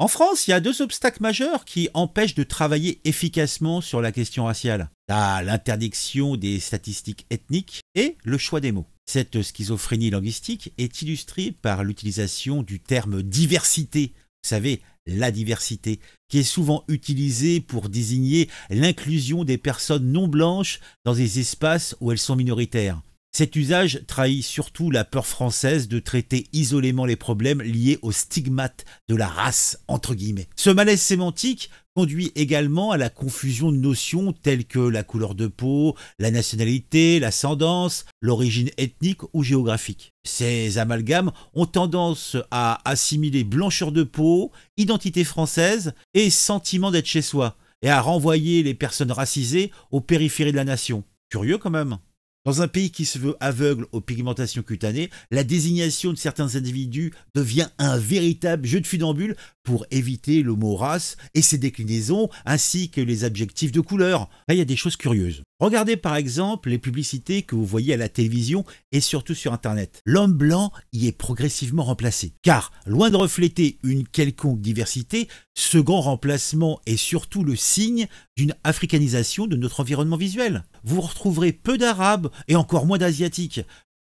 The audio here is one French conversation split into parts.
En France, il y a deux obstacles majeurs qui empêchent de travailler efficacement sur la question raciale. l'interdiction des statistiques ethniques et le choix des mots. Cette schizophrénie linguistique est illustrée par l'utilisation du terme diversité. Vous savez, la diversité, qui est souvent utilisée pour désigner l'inclusion des personnes non blanches dans des espaces où elles sont minoritaires. Cet usage trahit surtout la peur française de traiter isolément les problèmes liés au stigmate de la race, entre guillemets. Ce malaise sémantique conduit également à la confusion de notions telles que la couleur de peau, la nationalité, l'ascendance, l'origine ethnique ou géographique. Ces amalgames ont tendance à assimiler blancheur de peau, identité française et sentiment d'être chez soi, et à renvoyer les personnes racisées aux périphéries de la nation. Curieux quand même. Dans un pays qui se veut aveugle aux pigmentations cutanées, la désignation de certains individus devient un véritable jeu de funambule pour éviter le mot race et ses déclinaisons, ainsi que les adjectifs de couleur. Là, ah, il y a des choses curieuses. Regardez par exemple les publicités que vous voyez à la télévision et surtout sur Internet. L'homme blanc y est progressivement remplacé. Car, loin de refléter une quelconque diversité, ce grand remplacement est surtout le signe d'une africanisation de notre environnement visuel. Vous retrouverez peu d'arabes et encore moins d'asiatiques.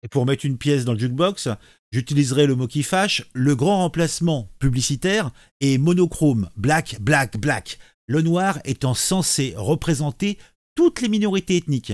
Et pour mettre une pièce dans le jukebox, j'utiliserai le mot qui fâche, le grand remplacement publicitaire est monochrome, black, black, black, le noir étant censé représenter toutes les minorités ethniques.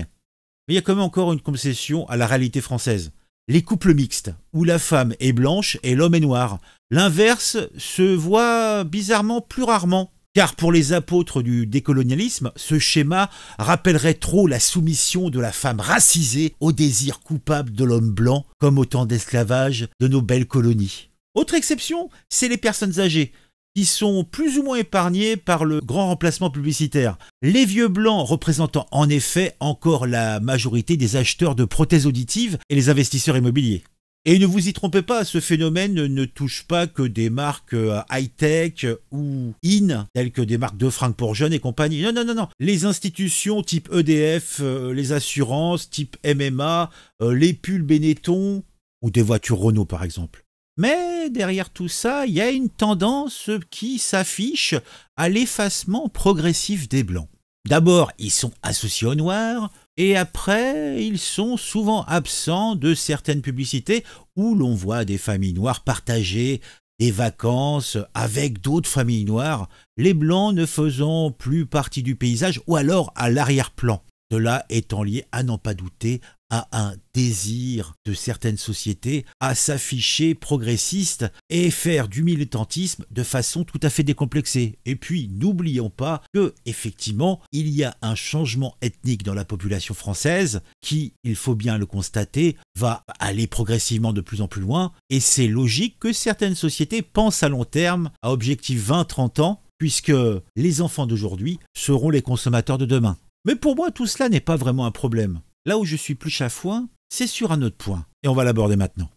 Mais il y a quand même encore une concession à la réalité française. Les couples mixtes, où la femme est blanche et l'homme est noir. L'inverse se voit bizarrement plus rarement car pour les apôtres du décolonialisme, ce schéma rappellerait trop la soumission de la femme racisée au désir coupable de l'homme blanc, comme au temps d'esclavage de nos belles colonies. Autre exception, c'est les personnes âgées, qui sont plus ou moins épargnées par le grand remplacement publicitaire. Les vieux blancs représentant en effet encore la majorité des acheteurs de prothèses auditives et les investisseurs immobiliers. Et ne vous y trompez pas, ce phénomène ne touche pas que des marques euh, high-tech ou in, telles que des marques de francs pour jeunes et compagnie. Non, non, non, non. Les institutions type EDF, euh, les assurances type MMA, euh, les pulls Benetton ou des voitures Renault par exemple. Mais derrière tout ça, il y a une tendance qui s'affiche à l'effacement progressif des blancs. D'abord, ils sont associés aux noirs, et après, ils sont souvent absents de certaines publicités où l'on voit des familles noires partager des vacances avec d'autres familles noires, les blancs ne faisant plus partie du paysage ou alors à l'arrière-plan. Cela étant lié, à n'en pas douter, à un désir de certaines sociétés à s'afficher progressiste et faire du militantisme de façon tout à fait décomplexée. Et puis n'oublions pas que effectivement, il y a un changement ethnique dans la population française qui, il faut bien le constater, va aller progressivement de plus en plus loin et c'est logique que certaines sociétés pensent à long terme à objectif 20-30 ans puisque les enfants d'aujourd'hui seront les consommateurs de demain. Mais pour moi, tout cela n'est pas vraiment un problème. Là où je suis plus chafouin, c'est sur un autre point, et on va l'aborder maintenant.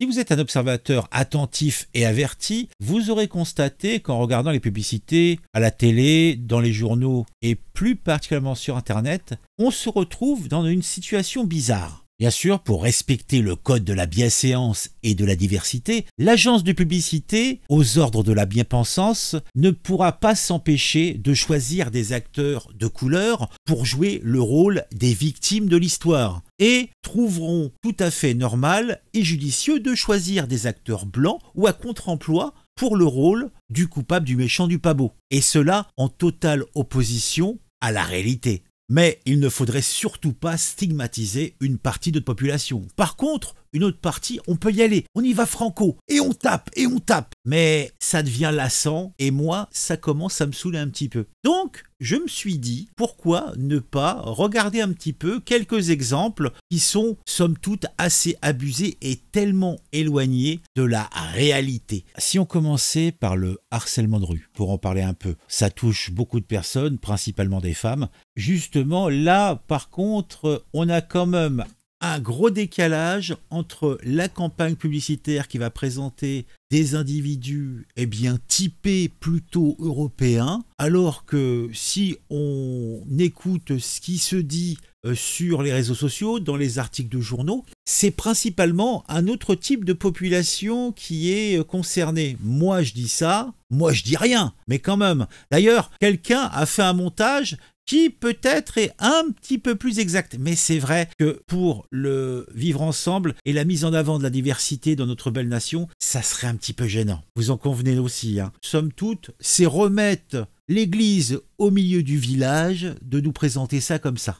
Si vous êtes un observateur attentif et averti, vous aurez constaté qu'en regardant les publicités à la télé, dans les journaux et plus particulièrement sur Internet, on se retrouve dans une situation bizarre. Bien sûr, pour respecter le code de la bienséance et de la diversité, l'agence de publicité, aux ordres de la bien-pensance, ne pourra pas s'empêcher de choisir des acteurs de couleur pour jouer le rôle des victimes de l'histoire et trouveront tout à fait normal et judicieux de choisir des acteurs blancs ou à contre-emploi pour le rôle du coupable du méchant du pabot. Et cela en totale opposition à la réalité. Mais il ne faudrait surtout pas stigmatiser une partie de population. Par contre, une autre partie, on peut y aller. On y va franco. Et on tape, et on tape. Mais ça devient lassant, et moi, ça commence à me saouler un petit peu. Donc, je me suis dit, pourquoi ne pas regarder un petit peu quelques exemples qui sont, somme toute, assez abusés et tellement éloignés de la réalité. Si on commençait par le harcèlement de rue, pour en parler un peu, ça touche beaucoup de personnes, principalement des femmes. Justement, là, par contre, on a quand même un gros décalage entre la campagne publicitaire qui va présenter des individus eh bien typés plutôt européens, alors que si on écoute ce qui se dit euh, sur les réseaux sociaux, dans les articles de journaux, c'est principalement un autre type de population qui est euh, concerné. Moi, je dis ça, moi, je dis rien, mais quand même. D'ailleurs, quelqu'un a fait un montage qui peut-être est un petit peu plus exact. Mais c'est vrai que pour le vivre ensemble et la mise en avant de la diversité dans notre belle nation, ça serait un petit peu gênant. Vous en convenez aussi. Hein. Somme toute, c'est remettre l'église au milieu du village de nous présenter ça comme ça.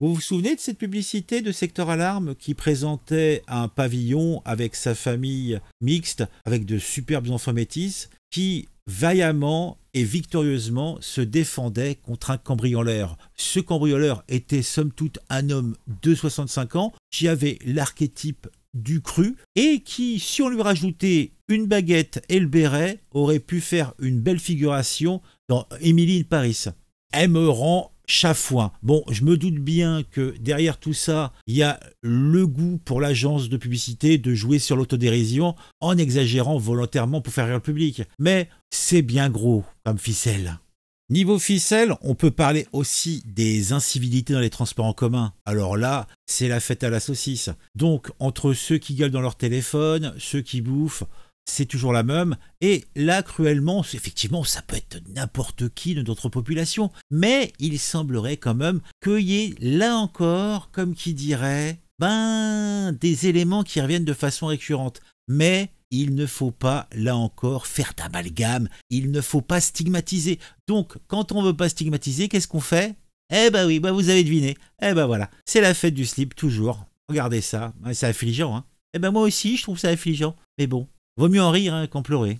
Vous vous souvenez de cette publicité de Secteur Alarme qui présentait un pavillon avec sa famille mixte, avec de superbes enfants métis, qui vaillamment et victorieusement se défendait contre un cambrioleur. Ce cambrioleur était somme toute un homme de 65 ans qui avait l'archétype du cru et qui, si on lui rajoutait une baguette et le béret, aurait pu faire une belle figuration dans Émilie Paris. Elle me fois. Bon, je me doute bien que derrière tout ça, il y a le goût pour l'agence de publicité de jouer sur l'autodérision en exagérant volontairement pour faire rire le public. Mais c'est bien gros comme ficelle. Niveau ficelle, on peut parler aussi des incivilités dans les transports en commun. Alors là, c'est la fête à la saucisse. Donc, entre ceux qui gueulent dans leur téléphone, ceux qui bouffent, c'est toujours la même. Et là, cruellement, effectivement, ça peut être n'importe qui de notre population. Mais il semblerait quand même qu'il y ait, là encore, comme qui dirait, ben, des éléments qui reviennent de façon récurrente. Mais il ne faut pas, là encore, faire d'amalgame. Il ne faut pas stigmatiser. Donc, quand on ne veut pas stigmatiser, qu'est-ce qu'on fait Eh ben oui, bah vous avez deviné. Eh ben voilà, c'est la fête du slip, toujours. Regardez ça. C'est affligeant, hein eh ben moi aussi, je trouve ça affligeant. Mais bon, Vaut mieux en rire hein, qu'en pleurer.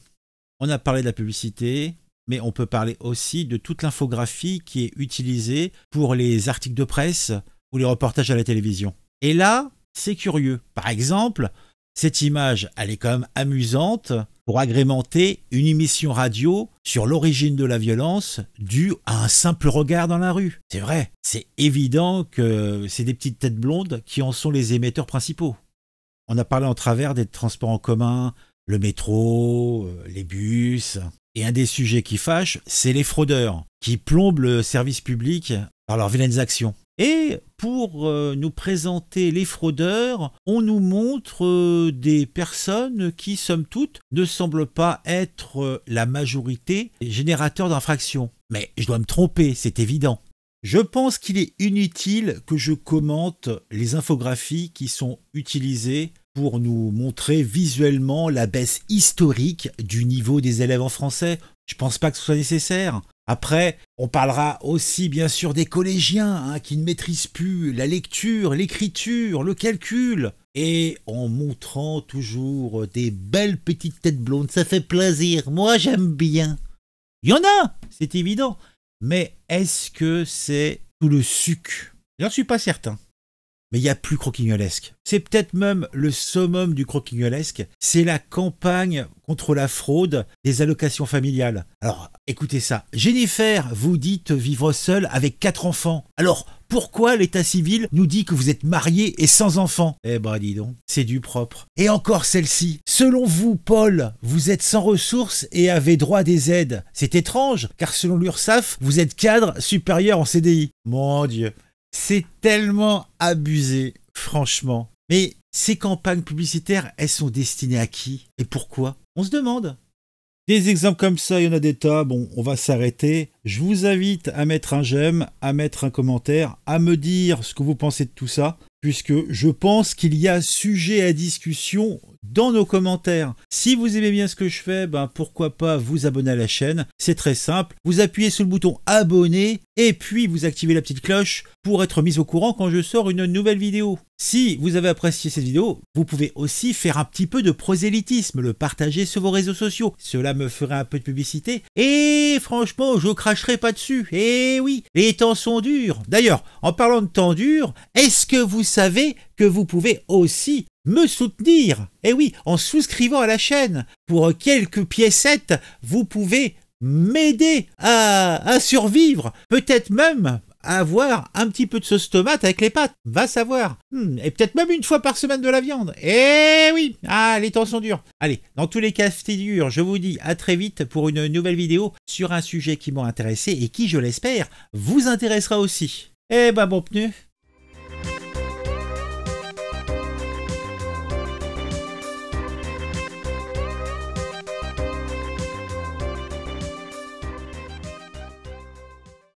On a parlé de la publicité, mais on peut parler aussi de toute l'infographie qui est utilisée pour les articles de presse ou les reportages à la télévision. Et là, c'est curieux. Par exemple, cette image, elle est quand même amusante pour agrémenter une émission radio sur l'origine de la violence due à un simple regard dans la rue. C'est vrai, c'est évident que c'est des petites têtes blondes qui en sont les émetteurs principaux. On a parlé en travers des transports en commun, le métro, euh, les bus. Et un des sujets qui fâche, c'est les fraudeurs, qui plombent le service public par leurs vilaines actions. Et pour euh, nous présenter les fraudeurs, on nous montre euh, des personnes qui, somme toute, ne semblent pas être la majorité des générateurs d'infractions. Mais je dois me tromper, c'est évident. Je pense qu'il est inutile que je commente les infographies qui sont utilisées pour nous montrer visuellement la baisse historique du niveau des élèves en français. Je pense pas que ce soit nécessaire. Après, on parlera aussi bien sûr des collégiens hein, qui ne maîtrisent plus la lecture, l'écriture, le calcul. Et en montrant toujours des belles petites têtes blondes, ça fait plaisir, moi j'aime bien. Il y en a, c'est évident. Mais est-ce que c'est tout le suc J'en suis pas certain mais il n'y a plus croquignolesque. C'est peut-être même le summum du croquignolesque, c'est la campagne contre la fraude des allocations familiales. Alors, écoutez ça. Jennifer, vous dites vivre seule avec quatre enfants. Alors, pourquoi l'état civil nous dit que vous êtes marié et sans enfants ?» Eh ben, dis donc, c'est du propre. Et encore celle-ci. Selon vous, Paul, vous êtes sans ressources et avez droit à des aides. C'est étrange, car selon l'URSSAF, vous êtes cadre supérieur en CDI. Mon Dieu. C'est tellement abusé, franchement. Mais ces campagnes publicitaires, elles sont destinées à qui et pourquoi On se demande. Des exemples comme ça, il y en a des tas. Bon, on va s'arrêter. Je vous invite à mettre un j'aime, à mettre un commentaire, à me dire ce que vous pensez de tout ça, puisque je pense qu'il y a sujet à discussion dans nos commentaires. Si vous aimez bien ce que je fais, ben pourquoi pas vous abonner à la chaîne. C'est très simple. Vous appuyez sur le bouton abonner et puis vous activez la petite cloche pour être mis au courant quand je sors une nouvelle vidéo. Si vous avez apprécié cette vidéo, vous pouvez aussi faire un petit peu de prosélytisme, le partager sur vos réseaux sociaux. Cela me ferait un peu de publicité. Et franchement, je cracherai pas dessus. Eh et oui, les temps sont durs. D'ailleurs, en parlant de temps durs, est-ce que vous savez que vous pouvez aussi me soutenir. Eh oui, en souscrivant à la chaîne, pour quelques piécettes, vous pouvez m'aider à, survivre, peut-être même avoir un petit peu de sauce tomate avec les pâtes, va savoir. Hmm, et peut-être même une fois par semaine de la viande. Eh oui, ah, les temps sont durs. Allez, dans tous les cas dur. je vous dis à très vite pour une nouvelle vidéo sur un sujet qui m'a intéressé et qui, je l'espère, vous intéressera aussi. Eh ben bon pneu